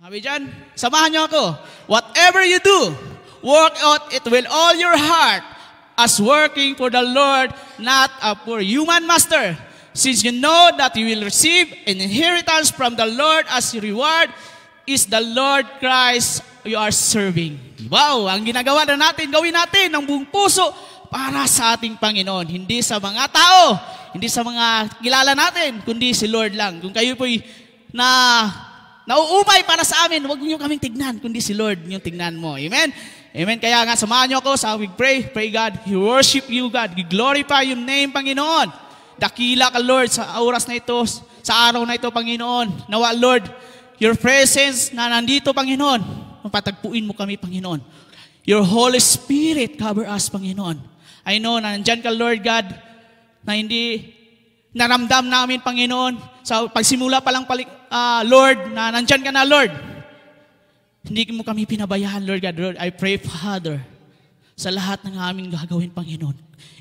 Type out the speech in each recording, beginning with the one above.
Sabi dyan, samahan niyo ako. Whatever you do, work out it with all your heart as working for the Lord, not a poor human master. Since you know that you will receive an inheritance from the Lord as reward is the Lord Christ you are serving. Wow! Ang ginagawa na natin, gawin natin ng buong puso para sa ating Panginoon. Hindi sa mga tao, hindi sa mga kilala natin, kundi si Lord lang. Kung kayo po'y na nauumay para sa amin. Huwag niyo kaming tignan, kundi si Lord yung tignan mo. Amen? Amen. Kaya nga, samahan niyo ako sa we pray. Pray God. He worship you, God. We glorify your name, Panginoon. Dakila ka, Lord, sa oras na ito, sa araw na ito, Panginoon. Nawa, Lord, your presence na nandito, Panginoon. Mapatagpuin mo kami, Panginoon. Your Holy Spirit cover us, Panginoon. I know na nandyan ka, Lord God, na hindi naramdam namin, Panginoon, sa pagsimula pa lang palik- uh, Lord, na nandyan ka na, Lord. Hindi mo kami pinabayaan, Lord God. Lord, I pray, Father, sa lahat ng aming gagawin, Panginoon,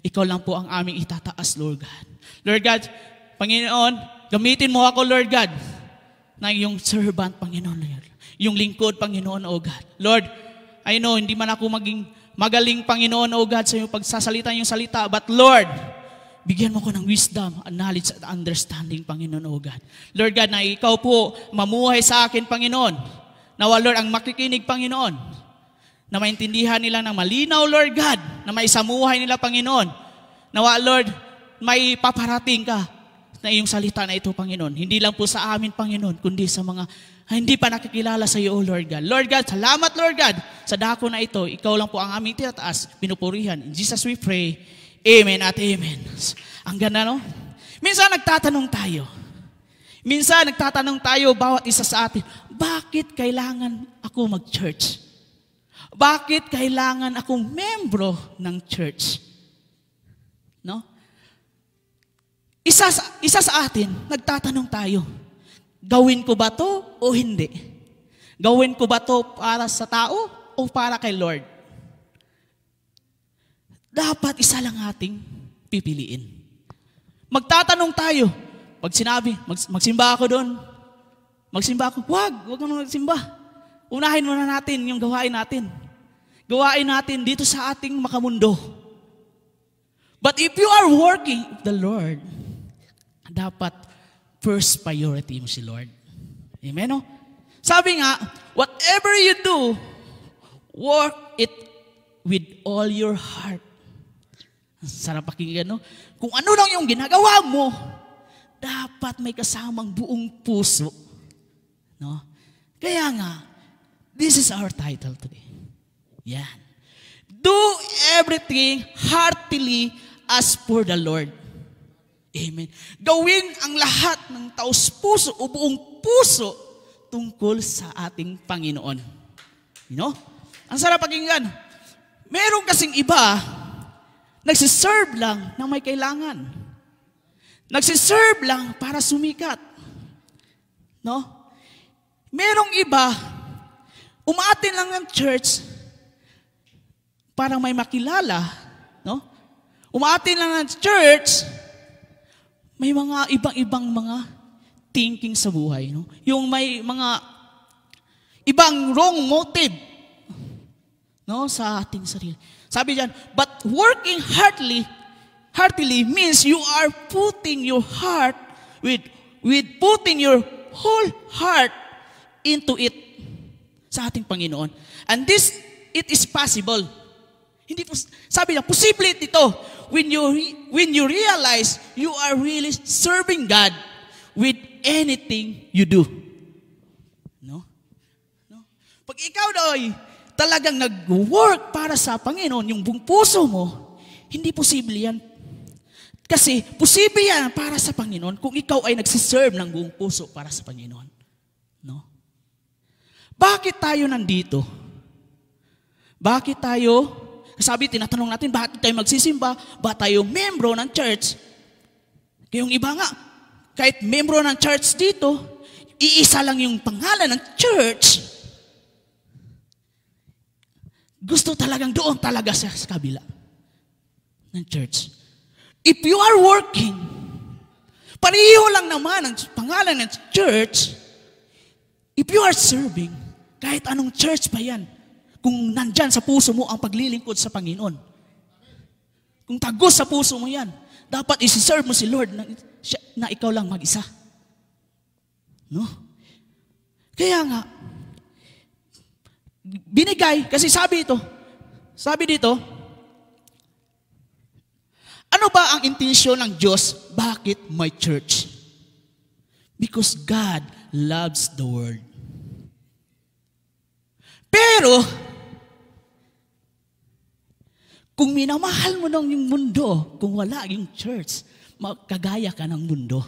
ikaw lang po ang aming itataas, Lord God. Lord God, Panginoon, gamitin mo ako, Lord God, na iyong servant, Panginoon, Lord. Yung lingkod, Panginoon, O God. Lord, I know, hindi man ako maging magaling, Panginoon, O God, sa iyong pagsasalita, yung salita, but Lord, Bigyan mo ko ng wisdom, knowledge, at understanding, Panginoon, O God. Lord God, na ikaw po mamuhay sa akin, Panginoon. Nawa, Lord, ang makikinig, Panginoon, na maintindihan nila ng malinaw, Lord God, na maisamuhay nila, Panginoon. Nawa, Lord, may paparating ka na iyong salita na ito, Panginoon. Hindi lang po sa amin, Panginoon, kundi sa mga ah, hindi pa nakikilala sa iyo, O Lord God. Lord God, salamat, Lord God, sa dako na ito. Ikaw lang po ang aming tinataas, pinupurihan. In Jesus we pray. Amen at amen. Ang ganda, no? Minsan nagtatanong tayo. Minsan nagtatanong tayo bawat isa sa atin, bakit kailangan ako mag-church? Bakit kailangan akong membro ng church? No? Isa sa, isa sa atin, nagtatanong tayo, gawin ko ba to o hindi? Gawin ko ba to para sa tao o para kay Lord? Dapat isa lang ating pipiliin. Magtatanong tayo. Pag sinabi, mag, magsimba ako doon. Magsimba ako. huwag, huwag nang magsimba. Unahin muna natin yung gawain natin. Gawain natin dito sa ating makamundo. But if you are working with the Lord, dapat first priority mo si Lord. Amen? No? Sabi nga, whatever you do, work it with all your heart Sarap pakinggan, no? Kung ano lang yung ginagawa mo, dapat may kasamang buong puso. No? Kaya nga, this is our title today. Yan. Do everything heartily as for the Lord. Amen. Gawin ang lahat ng taos puso o buong puso tungkol sa ating Panginoon. You know? Ang sarap pakinggan. Meron kasing iba Nagsiserve lang na may kailangan. Nagsiserve lang para sumikat. No? Merong iba, umaatin lang ng church para may makilala. No? Umaatin lang ng church, may mga ibang-ibang mga thinking sa buhay. No? Yung may mga ibang wrong motive no, sa ating sarili. Sabi diyan, but working heartily, heartily means you are putting your heart with with putting your whole heart into it sa ating Panginoon. And this it is possible. Hindi po, sabi niya, posible ito when you when you realize you are really serving God with anything you do. No? No. Pag ikaw daw ay talagang nag-work para sa Panginoon, yung buong puso mo, hindi posible yan. Kasi posible yan para sa Panginoon kung ikaw ay nagsiserve ng buong puso para sa Panginoon. No? Bakit tayo nandito? Bakit tayo, sabi, tinatanong natin, bakit tayo magsisimba? Bakit tayo membro ng church? Yung iba nga, kahit membro ng church dito, iisa lang yung pangalan ng church. Gusto talagang doon talaga sa kabila ng church. If you are working, pareho lang naman ang pangalan ng church, if you are serving, kahit anong church pa yan, kung nandyan sa puso mo ang paglilingkod sa Panginoon, kung tagos sa puso mo yan, dapat isiserve mo si Lord na, na ikaw lang mag-isa. No? Kaya nga, binigay kasi sabi ito. Sabi dito, ano ba ang intensyon ng Diyos? Bakit my church? Because God loves the world. Pero, kung minamahal mo nang yung mundo, kung wala yung church, magkagaya ka ng mundo.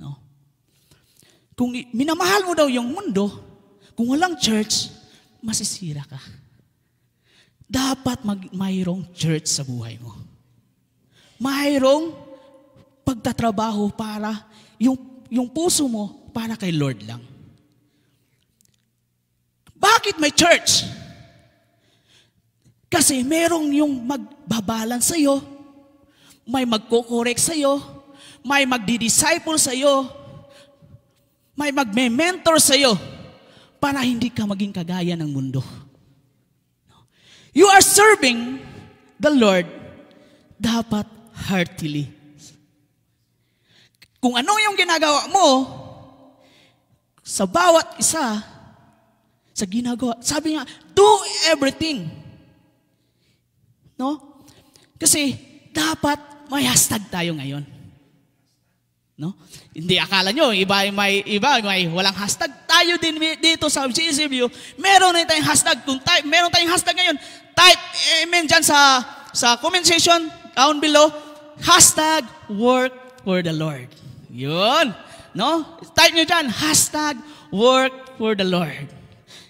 No? Kung minamahal mo daw yung mundo, kung walang church, masisira ka. Dapat mag- mayroong church sa buhay mo. Mayroong pagtatrabaho para yung, yung puso mo para kay Lord lang. Bakit may church? Kasi merong yung magbabalan sa iyo, may magko-correct sa iyo, may magdi-disciple sa iyo, may magme-mentor sa iyo para hindi ka maging kagaya ng mundo. You are serving the Lord dapat heartily. Kung ano yung ginagawa mo, sa bawat isa, sa ginagawa, sabi nga, do everything. No? Kasi, dapat may hashtag tayo ngayon. No? Hindi akala nyo, iba may iba may walang hashtag. Tayo din dito sa GCBU, meron na tayong hashtag. Kung tayo, meron tayong hashtag ngayon, type eh, amen diyan sa sa comment section down below, hashtag work for the Lord. Yun. No? Type nyo dyan, hashtag work for the Lord.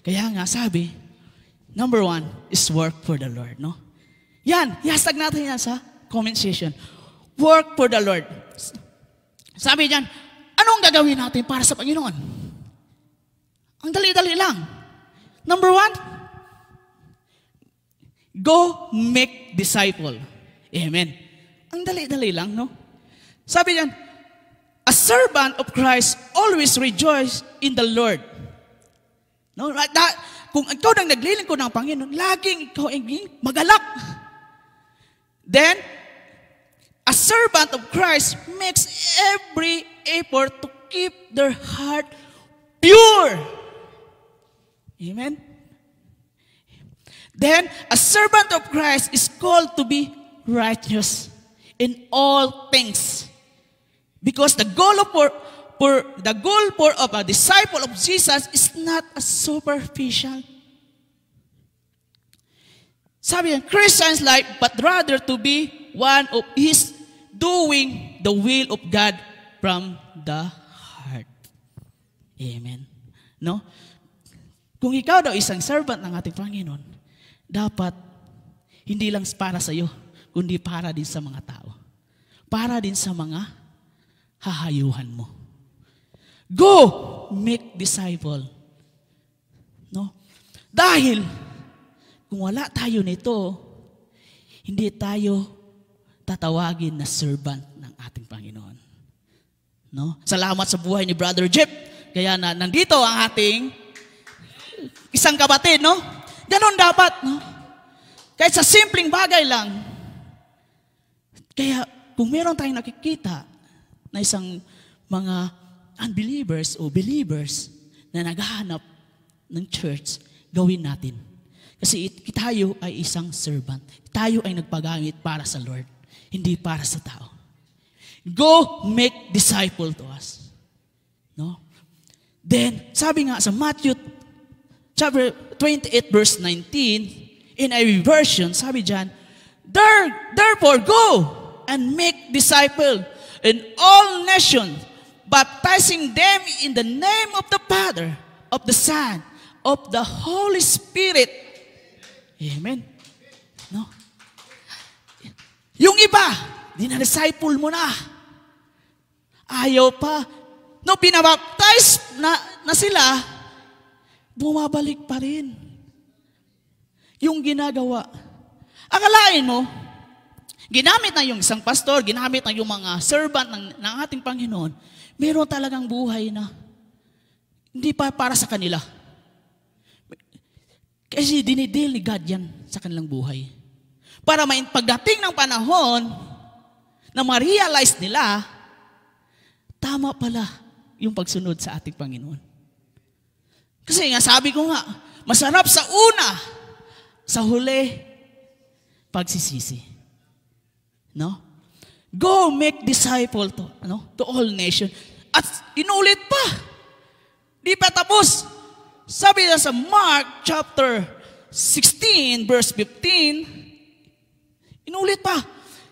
Kaya nga sabi, number one is work for the Lord. No? Yan, i hashtag natin yan sa comment section. Work for the Lord sabi diyan, anong gagawin natin para sa Panginoon? Ang dali-dali lang. Number one, go make disciple. Amen. Ang dali-dali lang, no? Sabi diyan, a servant of Christ always rejoice in the Lord. No, right? That, kung ikaw nang naglilingkod ng Panginoon, laging ikaw ang magalak. Then, servant of Christ makes every effort to keep their heart pure. Amen? Then a servant of Christ is called to be righteous in all things. Because the goal for, for the goal for of a disciple of Jesus is not a superficial. Sabi Christian's life, but rather to be one of His doing the will of God from the heart. Amen. No? Kung ikaw daw isang servant ng ating Panginoon, dapat hindi lang para sa iyo, kundi para din sa mga tao. Para din sa mga hahayuhan mo. Go make disciple. No? Dahil kung wala tayo nito, hindi tayo tatawagin na servant ng ating Panginoon. No? Salamat sa buhay ni Brother Jeff. Kaya na nandito ang ating isang kabatid, no? Ganon dapat, no? Kahit sa simpleng bagay lang. Kaya kung meron tayong nakikita na isang mga unbelievers o believers na naghahanap ng church, gawin natin. Kasi it, tayo ay isang servant. Tayo ay nagpagamit para sa Lord hindi para sa tao. Go make disciple to us. No? Then, sabi nga sa Matthew chapter 28 verse 19, in a version, sabi dyan, There, therefore go and make disciple in all nations, baptizing them in the name of the Father, of the Son, of the Holy Spirit. Amen. No? Yung iba, dinadisciple mo na. Ayaw pa. No, pinabaptize na, na sila, bumabalik pa rin. Yung ginagawa. Akalain mo, ginamit na yung isang pastor, ginamit na yung mga servant ng, ng ating Panginoon, meron talagang buhay na hindi pa para sa kanila. Kasi dinidil ni God yan sa kanilang buhay. Para may pagdating ng panahon na ma-realize nila, tama pala yung pagsunod sa ating Panginoon. Kasi nga sabi ko nga, masarap sa una, sa huli, pagsisisi. No? Go make disciple to, ano, to all nation. At inulit pa. Di pa tapos. Sabi na sa Mark chapter 16 verse 15, Inulit pa.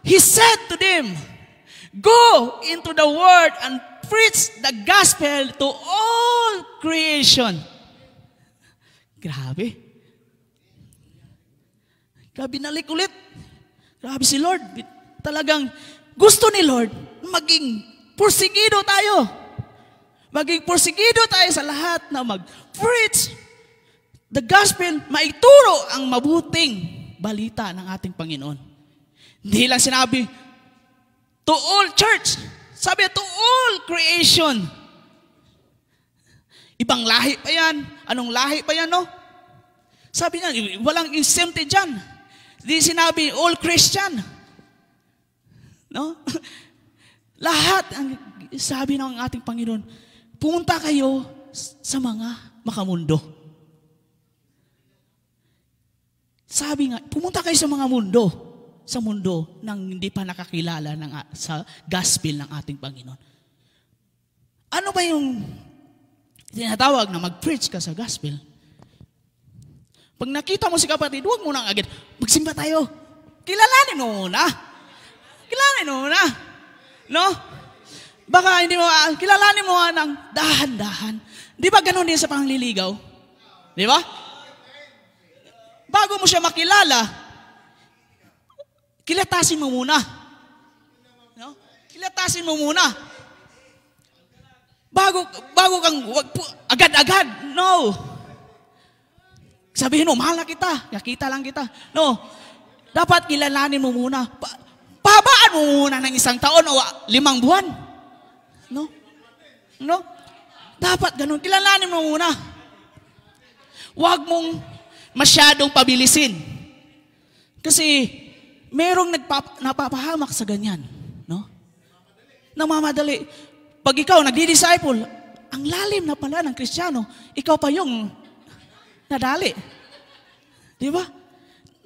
He said to them, Go into the world and preach the gospel to all creation. Grabe. Grabe, nalik ulit. Grabe si Lord. Talagang gusto ni Lord maging porsigido tayo. Maging porsigido tayo sa lahat na mag-preach the gospel, maituro ang mabuting balita ng ating Panginoon. Hindi lang sinabi, to all church. Sabi, to all creation. Ibang lahi pa yan. Anong lahi pa yan, no? Sabi niya, walang exempted dyan. Hindi sinabi, all Christian. No? Lahat ang sabi ng ating Panginoon, pumunta kayo sa mga makamundo. Sabi nga, pumunta kayo sa mga mundo sa mundo nang hindi pa nakakilala ng, sa gospel ng ating Panginoon. Ano ba yung tinatawag na mag-preach ka sa gospel? Pag nakita mo si kapatid, huwag mo nang agad, magsimba tayo. Kilalanin mo muna. Kilalanin mo muna. No? Baka hindi mo, ah, kilalanin mo ng dahan-dahan. Di ba ganun din sa pangliligaw? Di ba? Bago mo siya makilala, kilatasin mo muna. No? Kilatasin mo muna. Bago, bago kang, wag po, agad-agad. No. Sabihin mo, mahal na kita. Nakita lang kita. No. Dapat kilalanin mo muna. Pa- pabaan mo muna ng isang taon o limang buwan. No? No? Dapat ganun. Kilalanin mo muna. Huwag mong masyadong pabilisin. Kasi merong nagpap- napapahamak sa ganyan. No? Namamadali. Pag ikaw nagdi-disciple, ang lalim na pala ng Kristiyano, ikaw pa yung nadali. Di ba?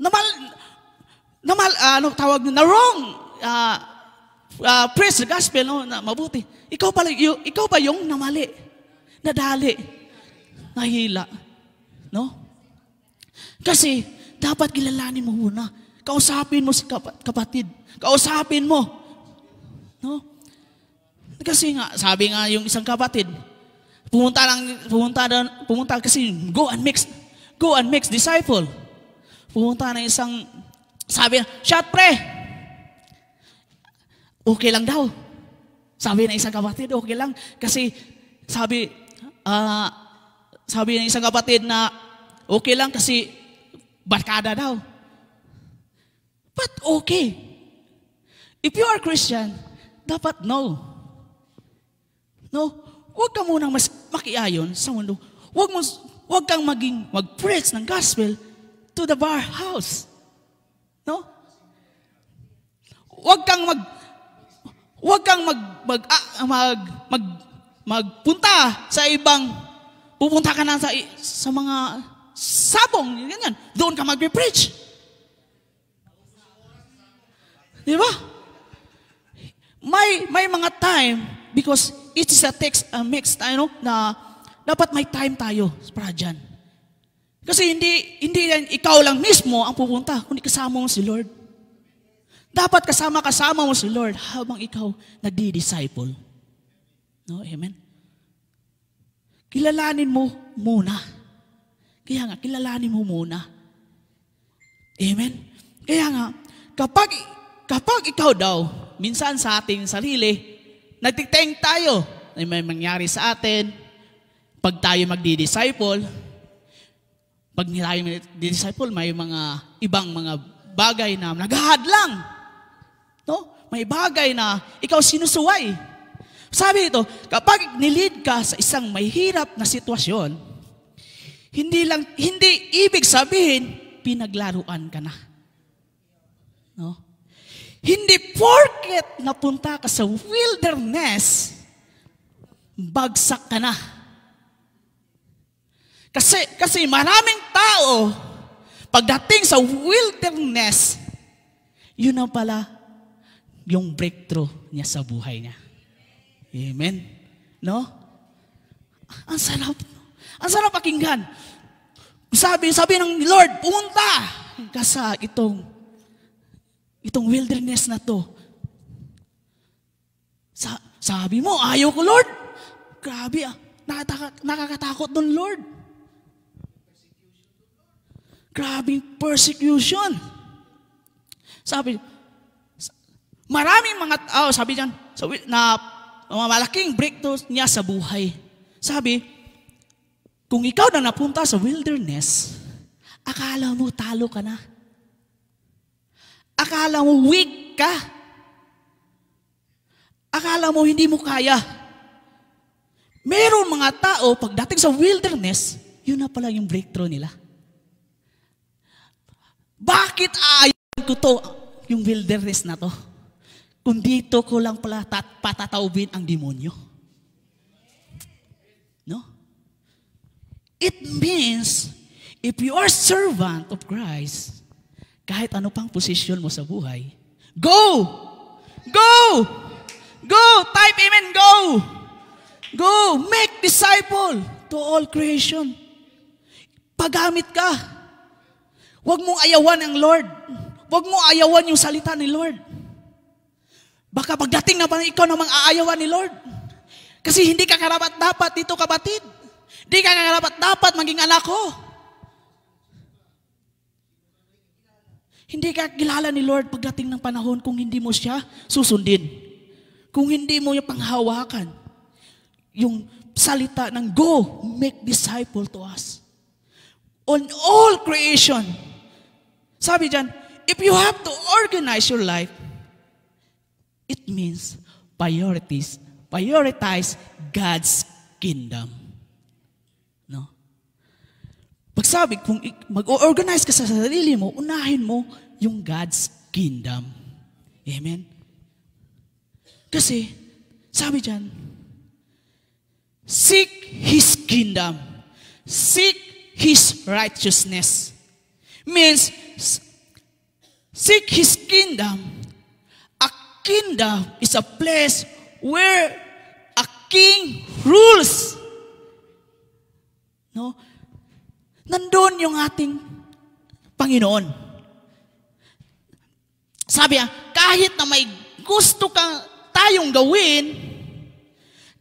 Namal, namal, uh, ano tawag na wrong uh, uh, preach the gospel, no? na mabuti. Ikaw pa, yung, ikaw pa yung namali, nadali, nahila. No? Kasi, dapat kilalanin mo muna Kausapin mo si kapatid. Kausapin mo. No? Kasi nga, sabi nga yung isang kapatid, pumunta lang, pumunta, pumunta kasi, go and mix, go and mix disciple. Pumunta na isang, sabi na, shot pre! Okay lang daw. Sabi na isang kapatid, okay lang. Kasi, sabi, uh, sabi ng isang kapatid na, okay lang kasi, barkada daw. But okay. If you are Christian, dapat no. No, huwag ka munang mas makiayon sa mundo. Huwag, mo, huwag kang maging mag-preach ng gospel to the bar house. No? Huwag kang mag huwag kang mag mag, ah, mag mag magpunta sa ibang pupunta ka na sa sa mga sabong ganyan. Doon ka magpe-preach. Di ba? May, may mga time, because it is a text, a mix, ano, na dapat may time tayo para dyan. Kasi hindi, hindi yan ikaw lang mismo ang pupunta, kundi kasama mo si Lord. Dapat kasama-kasama mo si Lord habang ikaw nagdi-disciple. No, amen? Kilalanin mo muna. Kaya nga, kilalanin mo muna. Amen? Kaya nga, kapag kapag ikaw daw, minsan sa ating sarili, nagtiteng tayo na may mangyari sa atin, pag tayo magdi-disciple, pag tayo magdi-disciple, may mga ibang mga bagay na naghahad lang. No? May bagay na ikaw sinusuway. Sabi ito, kapag nilid ka sa isang mahirap na sitwasyon, hindi lang hindi ibig sabihin pinaglaruan ka na. No? Hindi porket napunta ka sa wilderness, bagsak ka na. Kasi, kasi maraming tao, pagdating sa wilderness, yun ang pala yung breakthrough niya sa buhay niya. Amen? No? Ang sarap. Ang sarap pakinggan. Sabi, sabi ng Lord, punta ka sa itong itong wilderness na to. Sa, sabi mo, ayaw ko, Lord. Grabe ah. Nakataka, nakakatakot nun, Lord. Grabe persecution. Sabi, maraming mga tao, oh, sabi diyan, sabi, na malaking breakthrough niya sa buhay. Sabi, kung ikaw na napunta sa wilderness, akala mo talo ka na. Akala mo weak ka. Akala mo hindi mo kaya. Meron mga tao, pagdating sa wilderness, yun na pala yung breakthrough nila. Bakit aayon ko to, yung wilderness na to? Kung dito ko lang pala tat- patatawbin ang demonyo. No? It means, if you are servant of Christ, kahit ano pang posisyon mo sa buhay, go! Go! Go! Type amen, go! Go! Make disciple to all creation. Pagamit ka. Huwag mong ayawan ang Lord. Huwag mong ayawan yung salita ni Lord. Baka pagdating naman ikaw namang aayawan ni Lord. Kasi hindi ka karapat dapat dito kabatid. Hindi ka karapat dapat maging anak ko. Hindi ka kilala ni Lord pagdating ng panahon kung hindi mo siya susundin. Kung hindi mo niya panghawakan. Yung salita ng go, make disciple to us. On all creation. Sabi dyan, if you have to organize your life, it means priorities. Prioritize God's kingdom. Pagsabi, kung mag-organize ka sa sarili mo, unahin mo yung God's kingdom. Amen? Kasi, sabi dyan, seek His kingdom. Seek His righteousness. Means, seek His kingdom. A kingdom is a place where a king rules. No? Nandun yung ating Panginoon. Sabi ah, kahit na may gusto kang tayong gawin,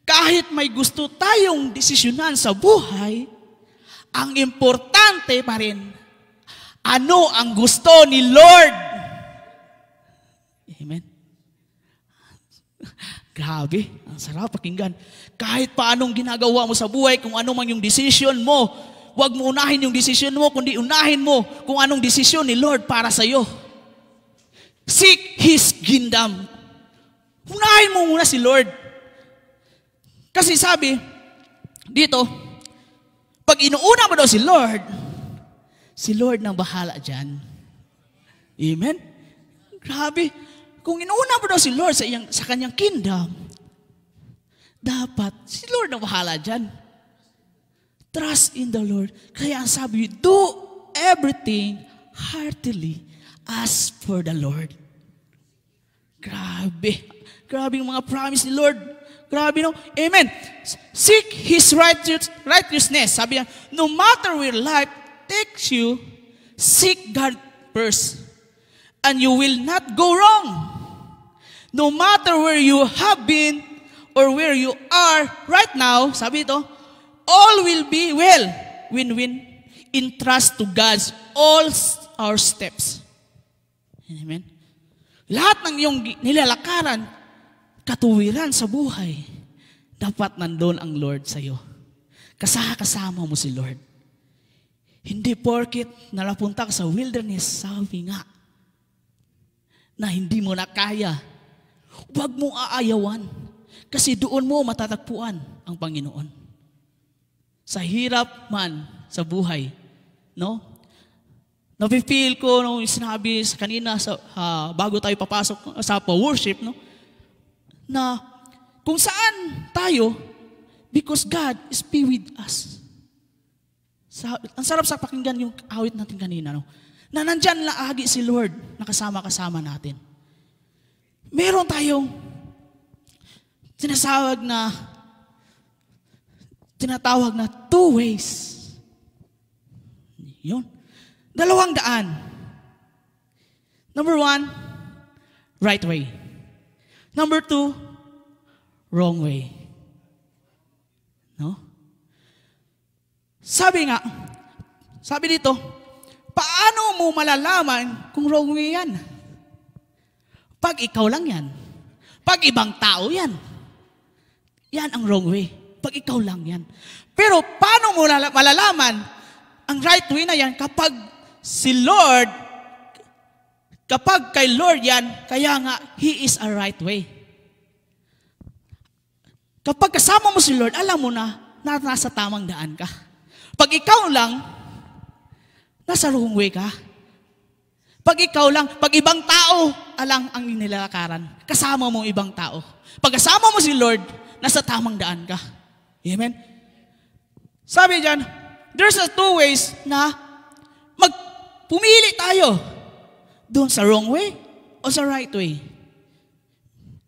kahit may gusto tayong desisyonan sa buhay, ang importante pa rin, ano ang gusto ni Lord? Amen. Grabe, ang sarap pakinggan. Kahit pa anong ginagawa mo sa buhay, kung ano man yung decision mo, Huwag mo unahin yung desisyon mo, kundi unahin mo kung anong desisyon ni Lord para sa iyo. Seek His kingdom. Unahin mo muna si Lord. Kasi sabi, dito, pag inuuna mo daw si Lord, si Lord nang bahala dyan. Amen? Grabe. Kung inuuna mo daw si Lord sa, iyang, sa kanyang kingdom, dapat si Lord ang bahala dyan. Trust in the Lord. Kaya ang sabi, do everything heartily as for the Lord. Grabe. Grabe yung mga promise ni Lord. Grabe no? Amen. Seek His righteous, righteousness. Sabi niya, no matter where life takes you, seek God first. And you will not go wrong. No matter where you have been or where you are right now, sabi ito, all will be well. Win-win. Entrust to God all our steps. Amen? Lahat ng iyong nilalakaran, katuwiran sa buhay, dapat nandoon ang Lord sa iyo. kasama mo si Lord. Hindi porkit nalapunta ka sa wilderness, sabi nga, na hindi mo na kaya. Huwag mo aayawan kasi doon mo matatagpuan ang Panginoon. Sa hirap man sa buhay. No? Nafe-feel ko nung no, sinabi sa kanina sa, uh, bago tayo papasok sa worship, no? na kung saan tayo, because God is be with us. Sa, ang sarap sa pakinggan yung awit natin kanina. No? Na nandyan laagi si Lord nakasama-kasama natin. Meron tayong tinasawag na tinatawag na two ways. Yun. Dalawang daan. Number one, right way. Number two, wrong way. No? Sabi nga, sabi dito, paano mo malalaman kung wrong way yan? Pag ikaw lang yan. Pag ibang tao yan. Yan ang wrong way pag ikaw lang yan. Pero paano mo malalaman ang right way na yan kapag si Lord, kapag kay Lord yan, kaya nga, He is a right way. Kapag kasama mo si Lord, alam mo na, na nasa tamang daan ka. Pag ikaw lang, nasa wrong way ka. Pag ikaw lang, pag ibang tao, alang ang nilalakaran. Kasama mo ibang tao. Pag kasama mo si Lord, nasa tamang daan ka. Amen? Sabi diyan, there's a two ways na mag pumili tayo doon sa wrong way o sa right way.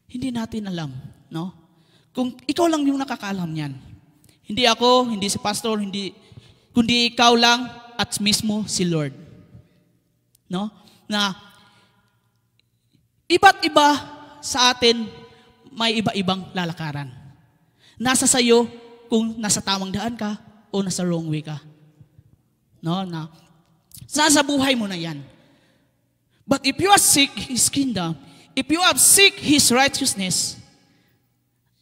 Hindi natin alam, no? Kung ikaw lang yung nakakaalam niyan. Hindi ako, hindi si pastor, hindi kundi ikaw lang at mismo si Lord. No? Na iba't iba sa atin may iba-ibang lalakaran. Nasa sayo kung nasa tamang daan ka o nasa wrong way ka. No, na sasabuhay mo na yan. But if you are seek His kingdom, if you have seek His righteousness,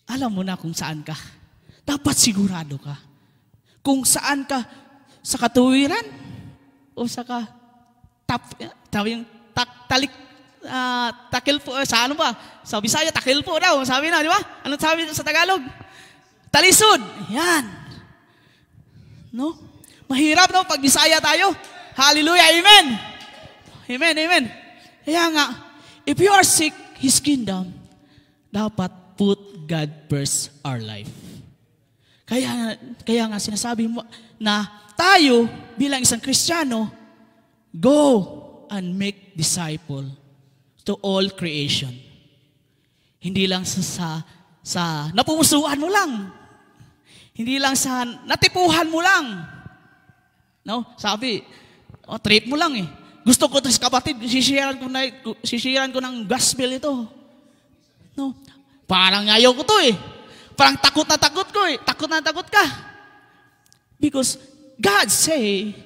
alam mo na kung saan ka. Dapat sigurado ka. Kung saan ka, sa katuwiran o sa ka, tap, sabi yung tak, talik, uh, takil po, sa ano ba? Sa Bisaya, takil po daw. Sabi na, di ba? Ano sabi sa Tagalog? Talisod. Yan. No? Mahirap, no? Pag Bisaya tayo. Hallelujah. Amen. Amen, amen. Kaya nga, if you are seek His kingdom, dapat put God first our life. Kaya, kaya nga sinasabi mo na tayo bilang isang Kristiyano, go and make disciple to all creation. Hindi lang sa, sa, sa napumusuan mo lang. Hindi lang sa natipuhan mo lang. No? Sabi, oh, trip mo lang eh. Gusto ko ito sa kapatid, sisiran ko, na, sisiran ko ng gospel ito. No? Parang ayaw ko to eh. Parang takot na takot ko eh. Takot na takot ka. Because God say,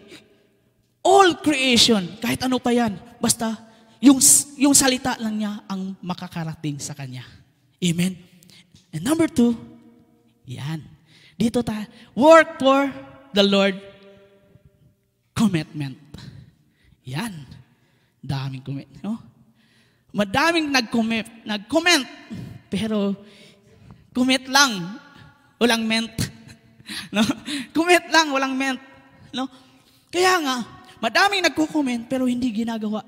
all creation, kahit ano pa yan, basta yung, yung salita lang niya ang makakarating sa kanya. Amen? And number two, yan. Dito ta, work for the Lord. Commitment. Yan. Daming commit. No? Madaming nag-commit. Nag-comment. Pero, commit lang. Walang ment. No? Commit lang, walang ment. No? Kaya nga, madaming nagko-comment pero hindi ginagawa.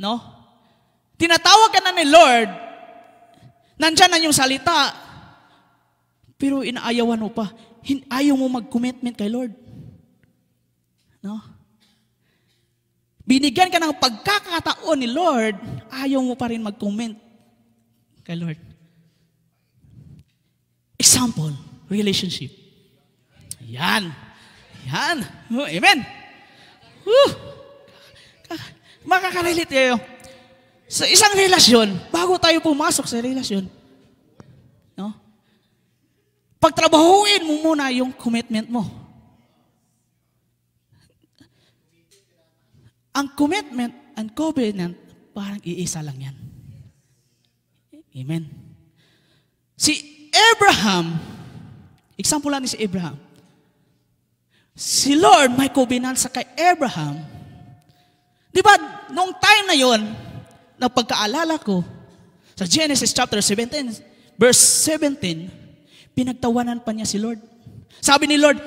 No? Tinatawag ka na ni Lord, nandyan na yung salita, pero inaayawan mo pa. Ayaw mo mag-commitment kay Lord. No? Binigyan ka ng pagkakataon ni Lord, ayaw mo pa rin mag-comment kay Lord. Example, relationship. Yan. Yan. Oh, amen. Woo. Makakarelate kayo. Sa isang relasyon, bago tayo pumasok sa relasyon, Pagtrabahuin mo muna yung commitment mo. Ang commitment and covenant, parang iisa lang yan. Amen. Si Abraham, example lang ni si Abraham, si Lord may covenant sa kay Abraham. Di ba, noong time na yon, na pagkaalala ko, sa Genesis chapter 17, verse 17, Pinagtawanan pa niya si Lord. Sabi ni Lord,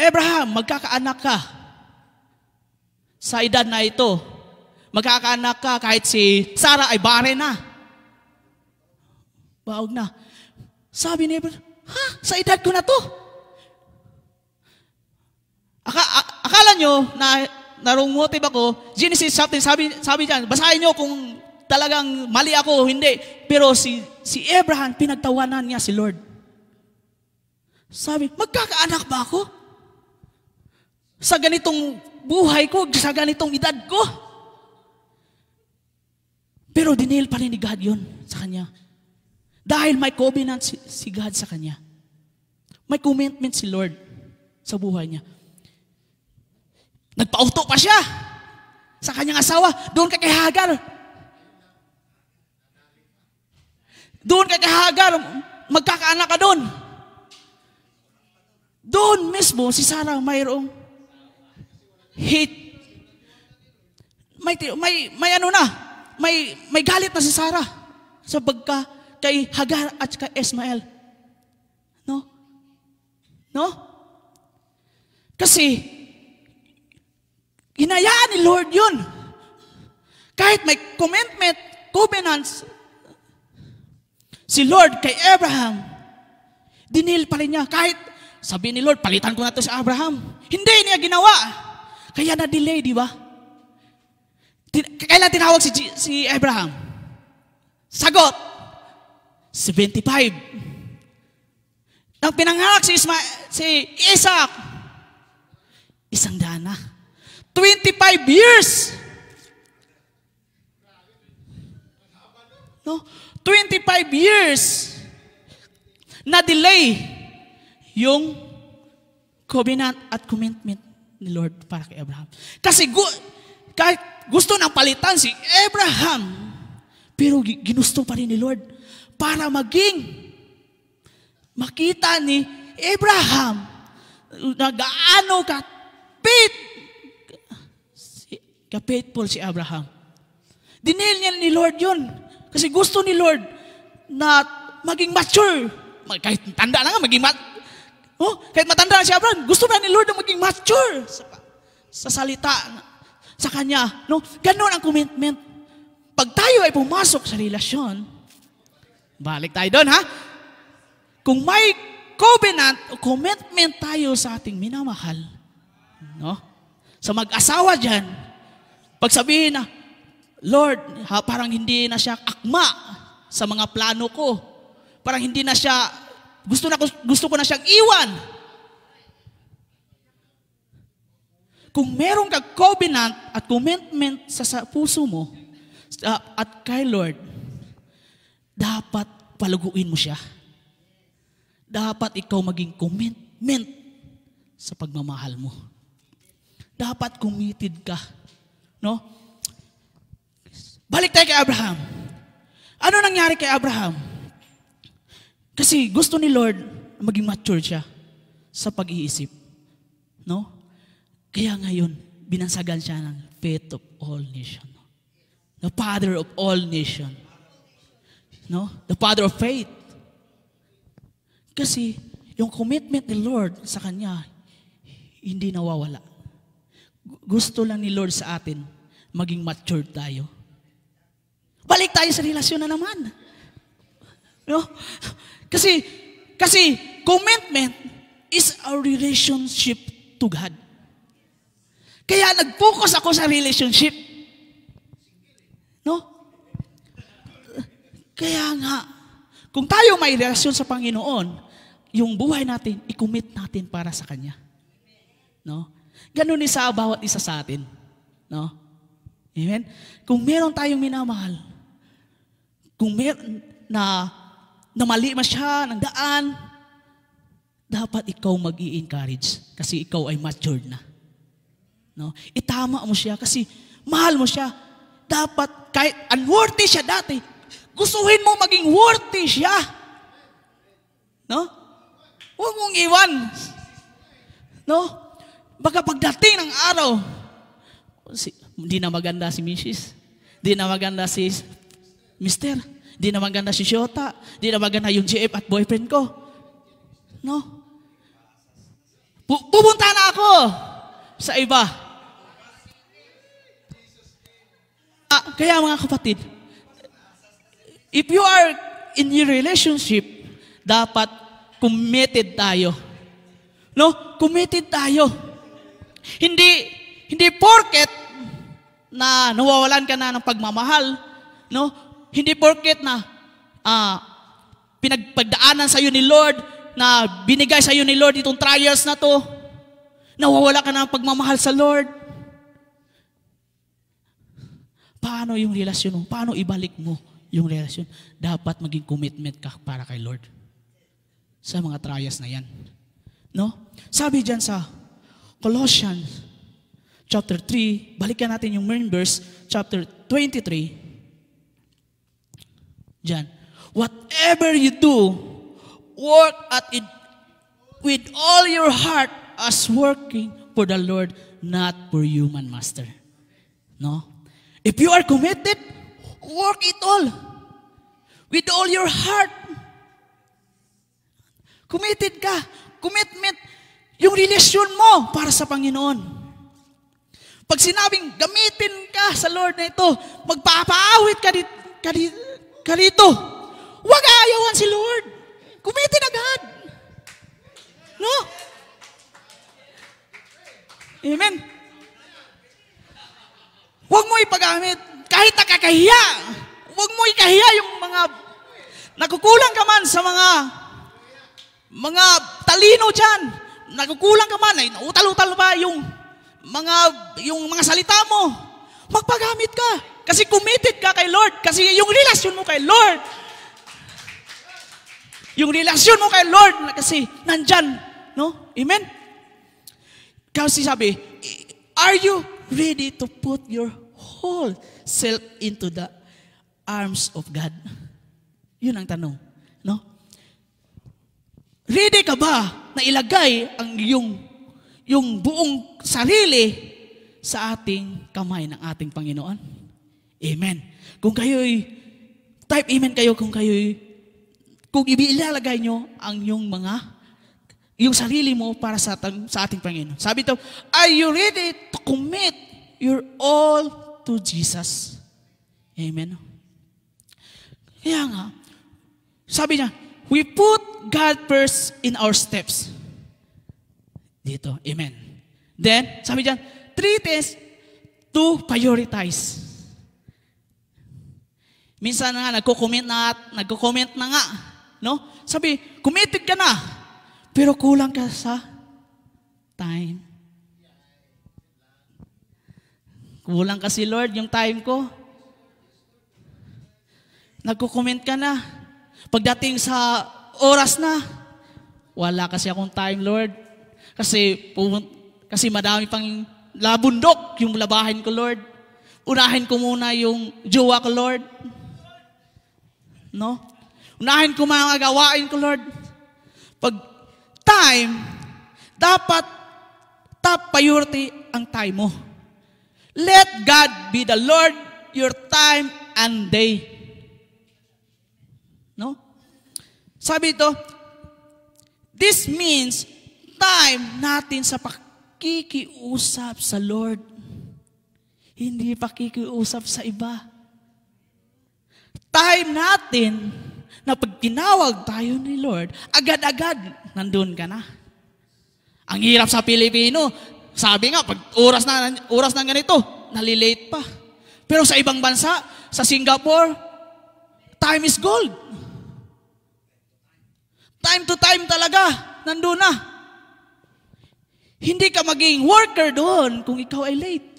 Abraham, magkakaanak ka. Sa edad na ito, magkakaanak ka kahit si Sarah ay bare na. Baog na. Sabi ni Abraham, ha? Sa edad ko na to? Aka, a, akala nyo na narungotive ako, Genesis chapter, sabi, sabi dyan, basahin nyo kung talagang mali ako, hindi. Pero si, si Abraham, pinagtawanan niya si Lord. Sabi, magkakaanak ba ako? Sa ganitong buhay ko, sa ganitong edad ko. Pero dinail pa rin ni God yun sa kanya. Dahil may covenant si, si God sa kanya. May commitment si Lord sa buhay niya. Nagpauto pa siya sa kanyang asawa. Doon ka kay Hagar. Doon ka kay Hagar. Magkakaanak ka doon. Doon mismo si Sarah mayroong hit. May, may, may ano na, may, may galit na si Sarah sa pagka kay Hagar at kay Ismael. No? No? Kasi, hinayaan ni Lord yun. Kahit may commitment, covenants, si Lord kay Abraham, dinil pa rin niya. Kahit sabi ni Lord, palitan ko na to si Abraham. Hindi niya ginawa. Kaya na-delay, di ba? Kailan tinawag si, G- si Abraham? Sagot, 75. Nang pinanganak si, Isma, si Isaac, isang dana. 25 years! No? 25 years na delay yung covenant at commitment ni Lord para kay Abraham. Kasi gu- kahit gusto nang palitan si Abraham, pero ginusto pa rin ni Lord para maging makita ni Abraham na gaano ka faith si, ka faithful si Abraham. Dinil niya ni Lord yun. Kasi gusto ni Lord na maging mature. Kahit tanda lang, maging mat- Oh, kahit matanda si Abraham, gusto na ni Lord na maging mature sa, sa salita sa kanya. No? Ganon ang commitment. Pag tayo ay pumasok sa relasyon, balik tayo doon ha? Kung may covenant o commitment tayo sa ating minamahal, no? sa mag-asawa dyan, pag sabihin na, Lord, ha, parang hindi na siya akma sa mga plano ko. Parang hindi na siya gusto, na, gusto ko na siyang iwan. Kung meron ka covenant at commitment sa, sa puso mo uh, at kay Lord, dapat paluguin mo siya. Dapat ikaw maging commitment sa pagmamahal mo. Dapat committed ka. No? Balik tayo kay Abraham. Ano nangyari kay Abraham? Kasi gusto ni Lord maging mature siya sa pag-iisip. No? Kaya ngayon, binansagan siya ng faith of all nations. No? The father of all nations. No? The father of faith. Kasi yung commitment ni Lord sa kanya, hindi nawawala. Gusto lang ni Lord sa atin, maging mature tayo. Balik tayo sa relasyon na naman. No? Kasi, kasi commitment is a relationship to God. Kaya nag-focus ako sa relationship. No? Kaya nga, kung tayo may relasyon sa Panginoon, yung buhay natin, i-commit natin para sa Kanya. No? Ganun din sa bawat isa sa atin. No? Amen? Kung meron tayong minamahal, kung meron na na mali man siya ng daan, dapat ikaw mag encourage kasi ikaw ay matured na. No? Itama mo siya kasi mahal mo siya. Dapat kahit unworthy siya dati, gustuhin mo maging worthy siya. No? Huwag mong iwan. No? Baka pagdating ng araw, hindi na maganda si Mrs. Hindi na maganda si Mister. Di naman gana si Shota. Di naman gana yung GF at boyfriend ko. No? Pu- pupunta na ako sa iba. Ah, kaya mga kapatid, if you are in your relationship, dapat committed tayo. No? Committed tayo. Hindi, hindi porket na nawawalan ka na ng pagmamahal, no? Hindi porket na uh, ah, pinagpagdaanan sa iyo ni Lord, na binigay sa iyo ni Lord itong trials na to, nawawala ka na ng pagmamahal sa Lord. Paano yung relasyon mo? Paano ibalik mo yung relasyon? Dapat maging commitment ka para kay Lord sa mga trials na yan. No? Sabi diyan sa Colossians chapter 3, balikan natin yung main verse, chapter 23, Diyan. Whatever you do, work at it with all your heart as working for the Lord, not for human master. No? If you are committed, work it all. With all your heart. Committed ka. Commitment. Yung relasyon mo para sa Panginoon. Pag sinabing gamitin ka sa Lord na ito, magpapaawit ka dito, ka dito Kalito, huwag aayawan si Lord. Kumitin agad. No? Amen. Huwag mo ipagamit. Kahit nakakahiya, huwag mo ikahiya yung mga nakukulang ka man sa mga mga talino dyan. Nakukulang ka man, ay nautal-utal ba yung mga, yung mga salita mo. Magpagamit ka. Kasi committed ka kay Lord. Kasi yung relasyon mo kay Lord. Yung relasyon mo kay Lord na kasi nandyan. No? Amen? Kasi sabi, are you ready to put your whole self into the arms of God? Yun ang tanong. No? Ready ka ba na ilagay ang yung yung buong sarili sa ating kamay ng ating Panginoon? Amen. Kung kayo'y, type amen kayo kung kayo'y, kung ibilalagay nyo ang yung mga, yung sarili mo para sa, sa ating Panginoon. Sabi ito, are you ready to commit your all to Jesus? Amen. Kaya nga, sabi niya, we put God first in our steps. Dito, amen. Then, sabi niya, three things to prioritize. Minsan na nga, nagko-comment na, nagko-comment na nga. No? Sabi, committed ka na. Pero kulang ka sa time. Kulang kasi Lord yung time ko. Nagko-comment ka na. Pagdating sa oras na, wala kasi akong time, Lord. Kasi kasi madami pang labundok yung labahin ko, Lord. Unahin ko muna yung jowa ko, Lord. No? Unahin ko mga gawain ko, Lord. Pag time, dapat top priority ang time mo. Let God be the Lord your time and day. No? Sabi ito, this means time natin sa pakikiusap sa Lord. Hindi pakikiusap sa iba time natin na pag tinawag tayo ni Lord, agad-agad nandun ka na. Ang hirap sa Pilipino, sabi nga, pag oras na, oras na ganito, nalilate pa. Pero sa ibang bansa, sa Singapore, time is gold. Time to time talaga, nandun na. Hindi ka maging worker doon kung ikaw ay late.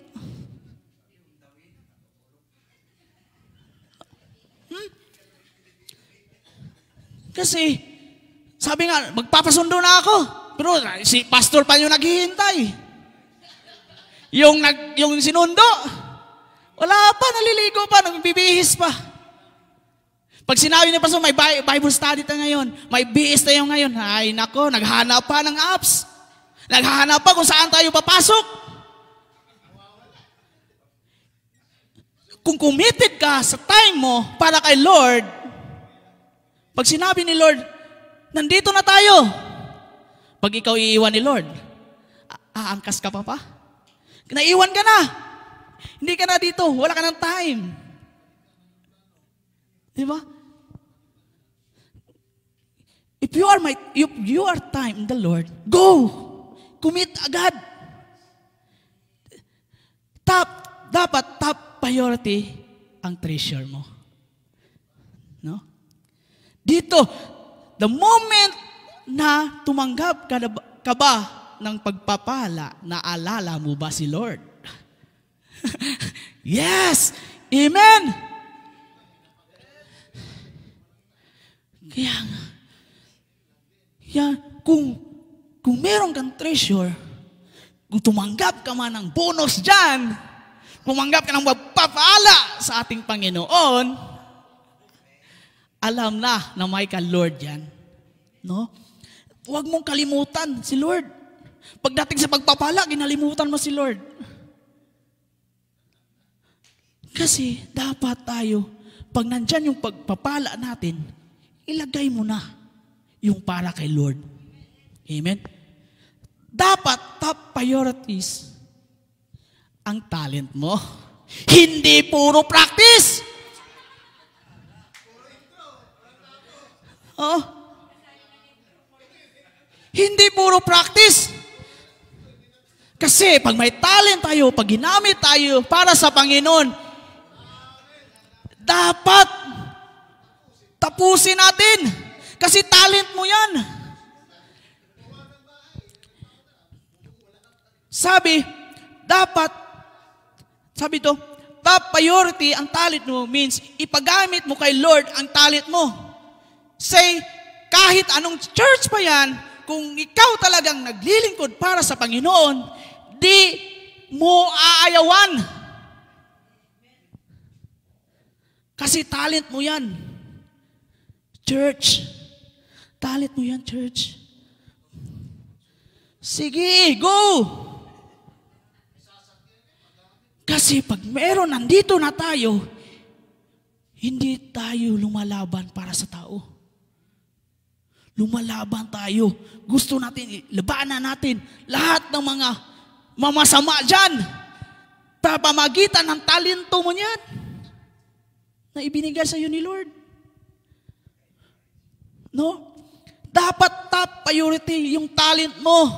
Kasi, sabi nga, magpapasundo na ako. Pero si pastor pa yung naghihintay. Yung, nag, yung sinundo, wala pa, naliligo pa, nagbibihis pa. Pag sinabi niya pastor, may Bible study tayo ngayon, may BS tayo ngayon, ay nako, naghahanap pa ng apps. Naghahanap pa kung saan tayo papasok. Kung committed ka sa time mo para kay Lord, pag sinabi ni Lord, nandito na tayo. Pag ikaw iiwan ni Lord, aangkas ka pa pa? Naiwan ka na. Hindi ka na dito. Wala ka ng time. Di ba? If you are my, if you are time in the Lord, go! Commit agad. Top, dapat top priority ang treasure mo. No? Dito, the moment na tumanggap ka, na, ka ba ng pagpapala, naalala mo ba si Lord? yes! Amen! Kaya kaya kung, kung meron kang treasure, kung tumanggap ka man ng bonus dyan, tumanggap ka ng pagpapala sa ating Panginoon, alam na na may ka Lord yan. No? Huwag mong kalimutan si Lord. Pagdating sa pagpapala, ginalimutan mo si Lord. Kasi dapat tayo, pag nandyan yung pagpapala natin, ilagay mo na yung para kay Lord. Amen? Dapat top priorities ang talent mo. Hindi puro practice. Oh. Hindi puro practice. Kasi pag may talent tayo, pag ginamit tayo para sa Panginoon, dapat tapusin natin. Kasi talent mo yan. Sabi, dapat, sabi to, top priority ang talent mo means ipagamit mo kay Lord ang talent mo say, kahit anong church pa yan, kung ikaw talagang naglilingkod para sa Panginoon, di mo aayawan. Kasi talent mo yan. Church. Talent mo yan, church. Sige, go! Kasi pag meron, nandito na tayo, hindi tayo lumalaban para sa tao. Lumalaban tayo. Gusto natin, labanan natin lahat ng mga mamasama dyan. Pamagitan ng talento mo niyan na ibinigay sa iyo ni Lord. No? Dapat top priority yung talent mo.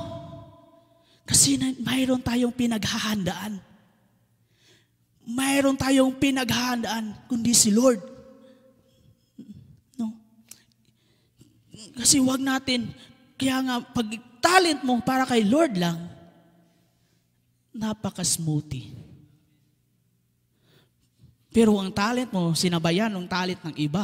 Kasi mayroon tayong pinaghahandaan. Mayroon tayong pinaghahandaan, kundi si Lord. Kasi wag natin, kaya nga pag talent mo para kay Lord lang, napaka-smoothie. Pero ang talent mo, sinabayan ng talent ng iba,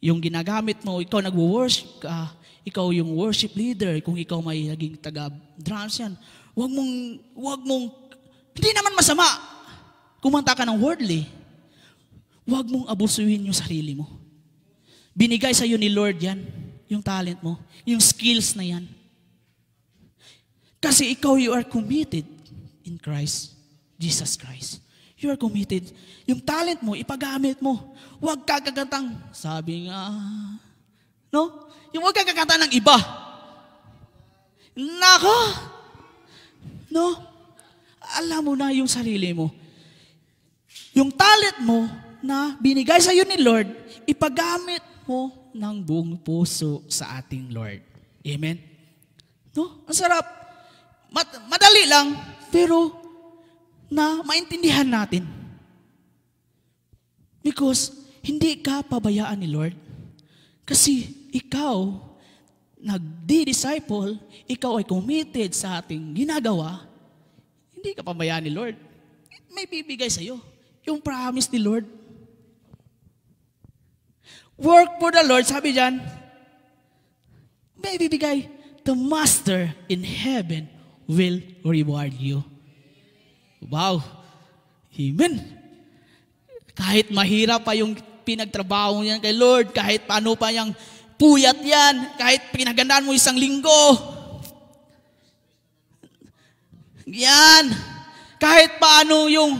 yung ginagamit mo, ikaw nagwo-worship ka, ikaw yung worship leader, kung ikaw may naging taga-drums yan, wag mong, wag mong, hindi naman masama, kumanta ka ng worldly, wag mong abusuhin yung sarili mo. Binigay sa iyo ni Lord yan, yung talent mo, yung skills na yan. Kasi ikaw, you are committed in Christ, Jesus Christ. You are committed. Yung talent mo, ipagamit mo. Huwag kagagantang, sabi nga, no? Yung huwag kakaganta ng iba. Nako! No? Alam mo na yung sarili mo. Yung talent mo na binigay sa iyo ni Lord, ipagamit mo ng buong puso sa ating Lord. Amen? No? Ang sarap. Mad- madali lang, pero na maintindihan natin. Because hindi ka pabayaan ni Lord. Kasi ikaw, nagdi-disciple, ikaw ay committed sa ating ginagawa, hindi ka pabayaan ni Lord. May bibigay sa'yo. Yung promise ni Lord, Work for the Lord, sabi dyan, may bibigay, the Master in heaven will reward you. Wow! Amen! Kahit mahirap pa yung pinagtrabaho niyan kay Lord, kahit paano pa yung puyat yan, kahit pinagandaan mo isang linggo, yan, kahit paano yung,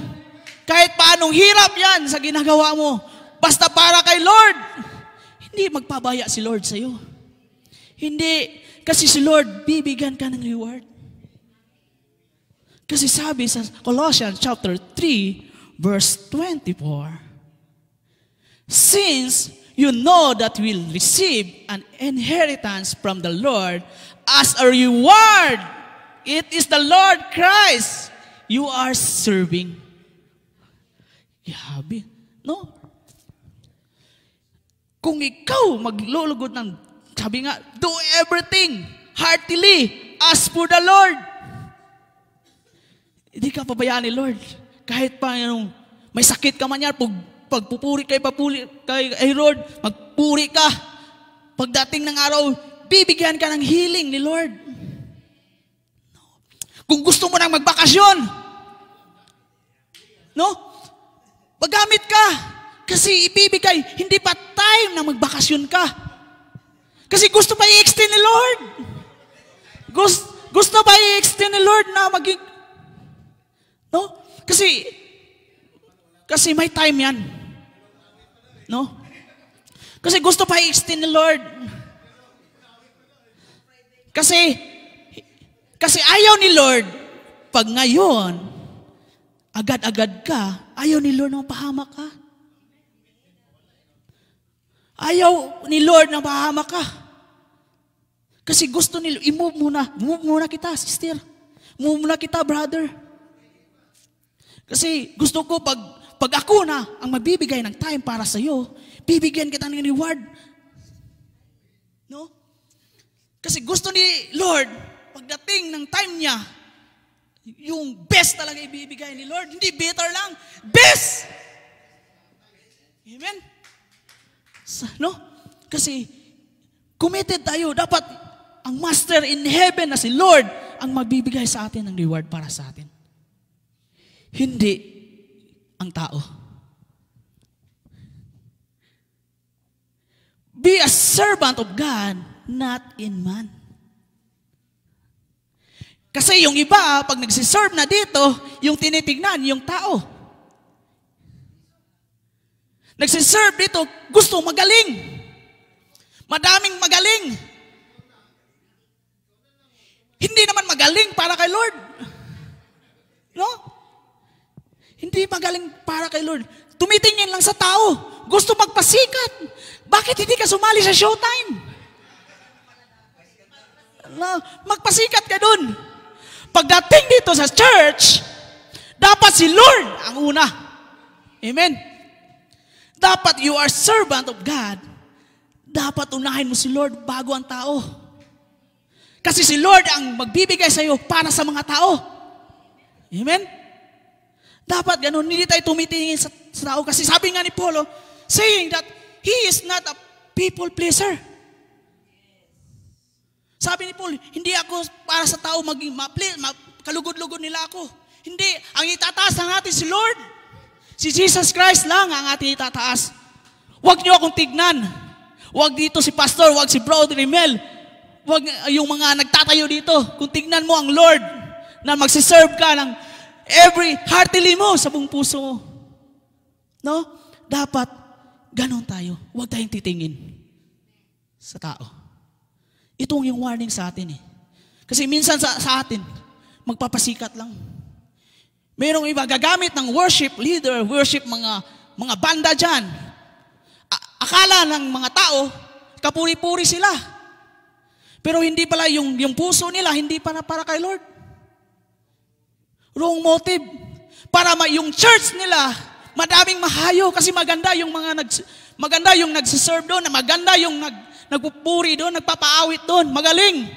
kahit paano hirap yan sa ginagawa mo, Basta para kay Lord. Hindi magpabaya si Lord sa iyo. Hindi, kasi si Lord, bibigyan ka ng reward. Kasi sabi sa Colossians chapter 3, verse 24, Since you know that we'll receive an inheritance from the Lord as a reward, it is the Lord Christ you are serving. Yeah, No? Kung ikaw maglulugod ng, sabi nga, do everything heartily as for the Lord. Hindi ka pabayaan ni Lord. Kahit pa yung may sakit ka man yan, pag, pagpupuri kay, papuri, kay, kay Lord, magpuri ka. Pagdating ng araw, bibigyan ka ng healing ni Lord. No. Kung gusto mo nang magbakasyon, no? Paggamit ka. Kasi ibibigay, hindi pa time na magbakasyon ka. Kasi gusto pa i-extend ni Lord. Gusto, gusto pa i-extend ni Lord na maging... No? Kasi, kasi may time yan. No? Kasi gusto pa i-extend ni Lord. Kasi, kasi ayaw ni Lord, pag ngayon, agad-agad ka, ayaw ni Lord na mapahama ka. Ayaw ni Lord na mahama ka. Kasi gusto ni Lord, i-move muna. Move muna kita, sister. Move muna kita, brother. Kasi gusto ko pag, pag ako na ang mabibigay ng time para sa iyo, bibigyan kita ng reward. No? Kasi gusto ni Lord, pagdating ng time niya, yung best talaga ibibigay ni Lord. Hindi bitter lang. Best! Amen? No? Kasi committed tayo. Dapat ang Master in Heaven na si Lord ang magbibigay sa atin ng reward para sa atin. Hindi ang tao. Be a servant of God, not in man. Kasi yung iba, pag nagsiserve na dito, yung tinitignan, yung tao. Nagsiserve dito, gusto magaling. Madaming magaling. Hindi naman magaling para kay Lord. No? Hindi magaling para kay Lord. Tumitingin lang sa tao. Gusto magpasikat. Bakit hindi ka sumali sa showtime? No, magpasikat ka dun. Pagdating dito sa church, dapat si Lord ang una. Amen dapat you are servant of God, dapat unahin mo si Lord bago ang tao. Kasi si Lord ang magbibigay sa iyo para sa mga tao. Amen? Dapat ganun, hindi tayo tumitingin sa, sa tao. Kasi sabi nga ni Polo, saying that he is not a people pleaser. Sabi ni Paul, hindi ako para sa tao maging ma-please, ma- kalugod-lugod nila ako. Hindi, ang itataas na natin si Lord. Si Jesus Christ lang ang ating itataas. Huwag niyo akong tignan. Huwag dito si Pastor, huwag si Brother Rimel. Huwag ah, yung mga nagtatayo dito. Kung tignan mo ang Lord na magsiserve ka ng every heartily mo sa buong puso mo. No? Dapat ganun tayo. Huwag tayong titingin sa tao. Ito yung warning sa atin eh. Kasi minsan sa, sa atin, magpapasikat lang. Merong iba gagamit ng worship leader, worship mga mga banda diyan. Akala ng mga tao, kapuri-puri sila. Pero hindi pala yung yung puso nila hindi pala para kay Lord. Wrong motive. Para ma, yung church nila madaming mahayo kasi maganda yung mga nag maganda yung nagsiserve doon, maganda yung nag nagpupuri doon, nagpapaawit doon, magaling.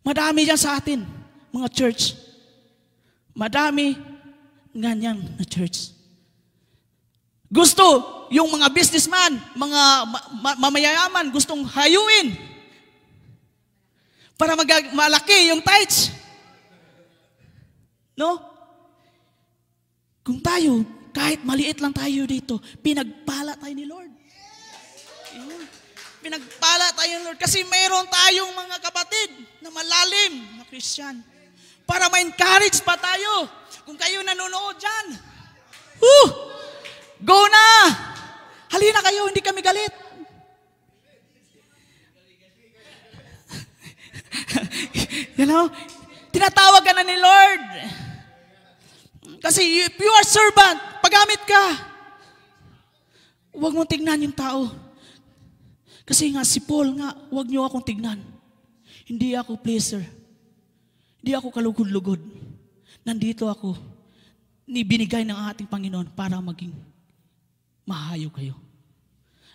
Madami diyan sa atin mga church. Madami nganyang na church. Gusto yung mga businessman, mga ma- mamayayaman, gustong hayuin para mag- malaki yung tithes. No? Kung tayo, kahit maliit lang tayo dito, pinagpala tayo ni Lord. Pinagpala tayo ni Lord kasi mayroon tayong mga kapatid na malalim na Christian para ma-encourage pa tayo. Kung kayo nanonood dyan, Woo! Go na! Halina kayo, hindi kami galit. you know, tinatawag ka na ni Lord. Kasi if you are servant, pagamit ka. Huwag mong tignan yung tao. Kasi nga, si Paul nga, huwag niyo akong tignan. Hindi ako pleaser. Hindi ako kalugod-lugod. Nandito ako. binigay ng ating Panginoon para maging mahayo kayo.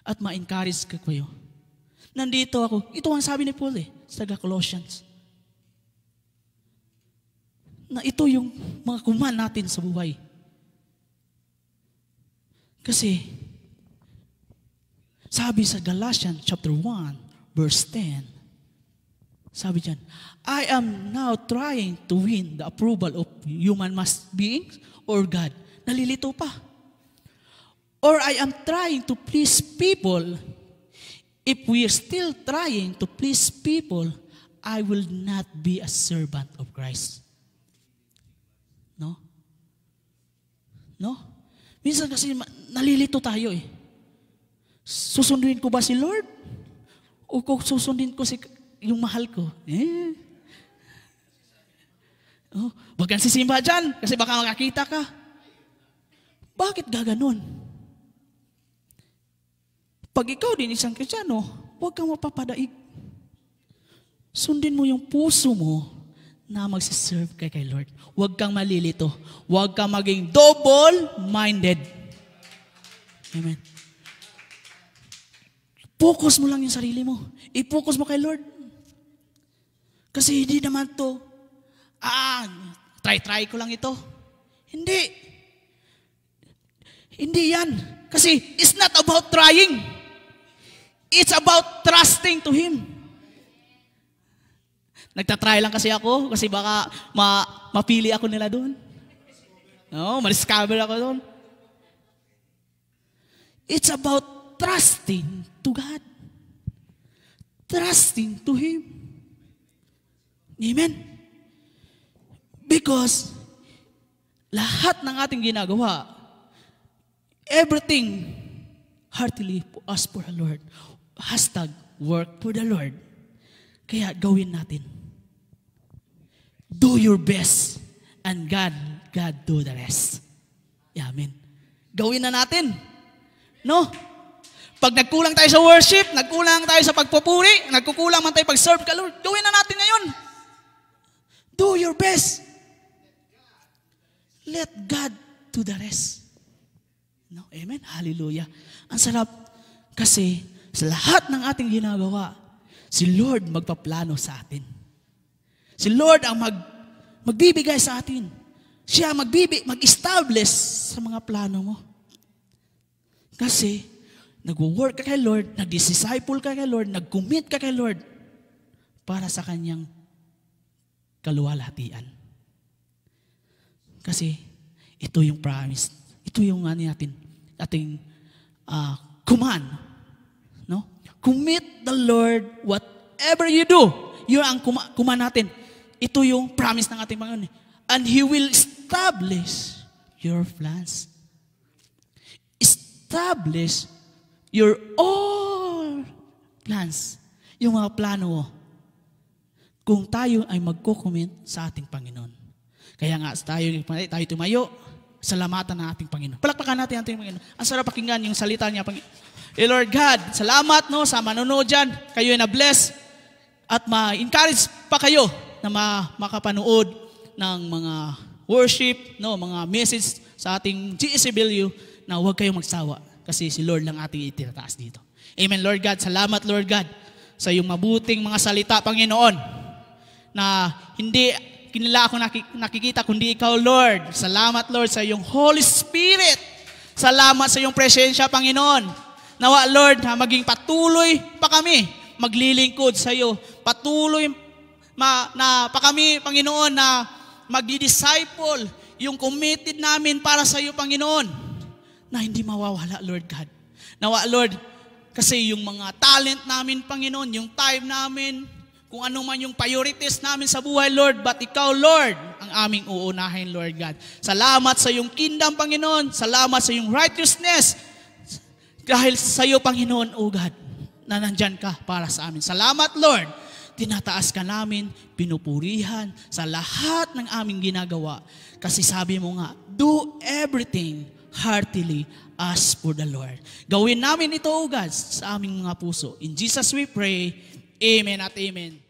At ma-encourage ka kayo. Nandito ako. Ito ang sabi ni Paul eh, sa Colossians. Na ito yung mga kuman natin sa buhay. Kasi, sabi sa Galatians chapter 1, verse 10, sabi diyan, I am now trying to win the approval of human must beings or God. Nalilito pa. Or I am trying to please people. If we are still trying to please people, I will not be a servant of Christ. No? No? Minsan kasi nalilito tayo eh. Susunduin ko ba si Lord? O kung susundin ko si yung mahal ko. Eh. Oh, wag kang sisimba dyan kasi baka makakita ka. Bakit gaganon? Pag ikaw din isang kristyano, huwag kang mapapadaig. Sundin mo yung puso mo na magsiserve kay kay Lord. Huwag kang malilito. Huwag kang maging double-minded. Amen. Focus mo lang yung sarili mo. I-focus mo kay Lord. Kasi hindi naman to, ah, try-try ko lang ito. Hindi. Hindi yan. Kasi it's not about trying. It's about trusting to Him. Nagtatry lang kasi ako kasi baka ma mapili ako nila doon. No, ma-discover ako doon. It's about trusting to God. Trusting to Him. Amen? Because lahat ng ating ginagawa, everything heartily ask for the Lord. Hashtag work for the Lord. Kaya gawin natin. Do your best and God, God do the rest. Amen. Gawin na natin. No? Pag nagkulang tayo sa worship, nagkulang tayo sa pagpupuri, nagkukulang man tayo pag-serve ka, Lord, gawin na natin ngayon. Do your best. Let God do the rest. No, amen? Hallelujah. Ang sarap kasi sa lahat ng ating ginagawa, si Lord magpaplano sa atin. Si Lord ang mag, magbibigay sa atin. Siya magbibi, mag-establish sa mga plano mo. Kasi, nag-work ka kay Lord, nag-disciple ka kay Lord, nag-commit ka kay Lord para sa Kanyang kaluwalhatian. Kasi ito yung promise. Ito yung ano natin, ating uh, ah, kuman. No? Commit the Lord whatever you do. Yun ang kuma, kuman natin. Ito yung promise ng ating Panginoon. And He will establish your plans. Establish your all plans. Yung mga plano mo kung tayo ay magko-comment sa ating Panginoon. Kaya nga tayo, tayo tumayo, salamatan ng ating Panginoon. Palakpakan natin ang ating Panginoon. Ang sarap pakinggan yung salita niya, Panginoon. Eh Lord God, salamat no sa manonood dyan. Kayo ay na-bless at ma-encourage pa kayo na ma- makapanood ng mga worship, no, mga message sa ating GSBLU na huwag kayong magsawa kasi si Lord lang ating itinataas dito. Amen, Lord God. Salamat, Lord God, sa iyong mabuting mga salita, Panginoon na hindi kinila ako nakikita, kundi ikaw, Lord. Salamat, Lord, sa iyong Holy Spirit. Salamat sa iyong presensya, Panginoon. Nawa, Lord, maging patuloy pa kami maglilingkod sa iyo. Patuloy ma, na pa kami, Panginoon, na magdi-disciple yung committed namin para sa iyo, Panginoon, na hindi mawawala, Lord God. Nawa, Lord, kasi yung mga talent namin, Panginoon, yung time namin, kung ano man yung priorities namin sa buhay, Lord, but ikaw, Lord, ang aming uunahin, Lord God. Salamat sa iyong kingdom, Panginoon. Salamat sa iyong righteousness. Dahil sa iyo, Panginoon, O God, na nandyan ka para sa amin. Salamat, Lord. Tinataas ka namin, pinupurihan sa lahat ng aming ginagawa. Kasi sabi mo nga, do everything heartily as for the Lord. Gawin namin ito, O God, sa aming mga puso. In Jesus we pray. Amen at amen.